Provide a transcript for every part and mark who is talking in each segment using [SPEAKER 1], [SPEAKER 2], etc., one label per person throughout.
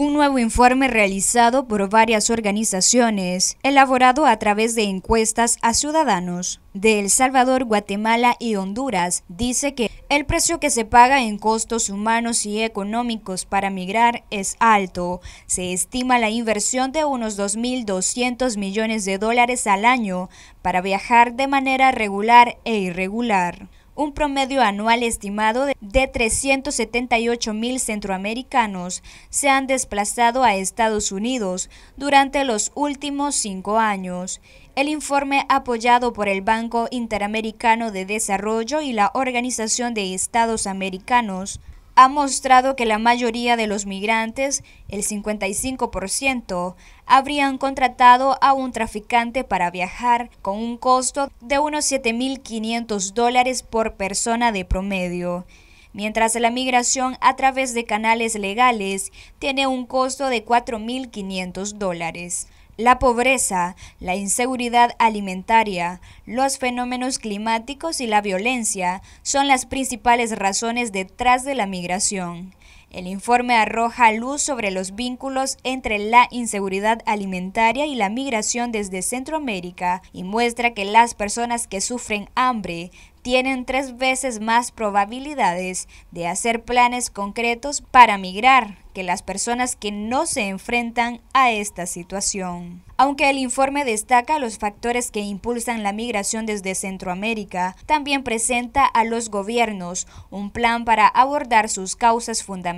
[SPEAKER 1] Un nuevo informe realizado por varias organizaciones, elaborado a través de encuestas a ciudadanos de El Salvador, Guatemala y Honduras, dice que el precio que se paga en costos humanos y económicos para migrar es alto. Se estima la inversión de unos 2.200 millones de dólares al año para viajar de manera regular e irregular un promedio anual estimado de 378 mil centroamericanos se han desplazado a Estados Unidos durante los últimos cinco años. El informe apoyado por el Banco Interamericano de Desarrollo y la Organización de Estados Americanos ha mostrado que la mayoría de los migrantes, el 55%, habrían contratado a un traficante para viajar con un costo de unos 7.500 dólares por persona de promedio mientras la migración a través de canales legales tiene un costo de 4.500 dólares la pobreza, la inseguridad alimentaria, los fenómenos climáticos y la violencia son las principales razones detrás de la migración. El informe arroja luz sobre los vínculos entre la inseguridad alimentaria y la migración desde Centroamérica y muestra que las personas que sufren hambre tienen tres veces más probabilidades de hacer planes concretos para migrar que las personas que no se enfrentan a esta situación. Aunque el informe destaca los factores que impulsan la migración desde Centroamérica, también presenta a los gobiernos un plan para abordar sus causas fundamentales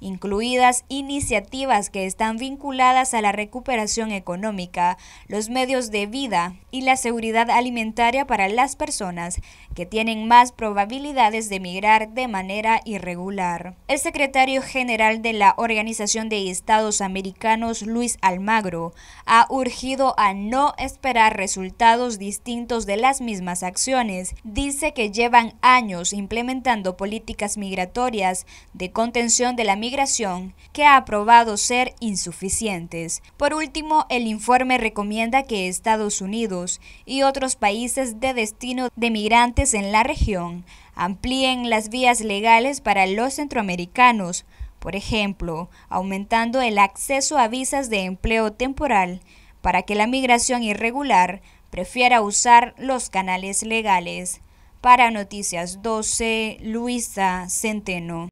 [SPEAKER 1] incluidas iniciativas que están vinculadas a la recuperación económica, los medios de vida y la seguridad alimentaria para las personas que tienen más probabilidades de migrar de manera irregular. El secretario general de la Organización de Estados Americanos, Luis Almagro, ha urgido a no esperar resultados distintos de las mismas acciones. Dice que llevan años implementando políticas migratorias de contención de la migración, que ha probado ser insuficientes. Por último, el informe recomienda que Estados Unidos y otros países de destino de migrantes en la región amplíen las vías legales para los centroamericanos, por ejemplo, aumentando el acceso a visas de empleo temporal para que la migración irregular prefiera usar los canales legales. Para Noticias 12, Luisa Centeno.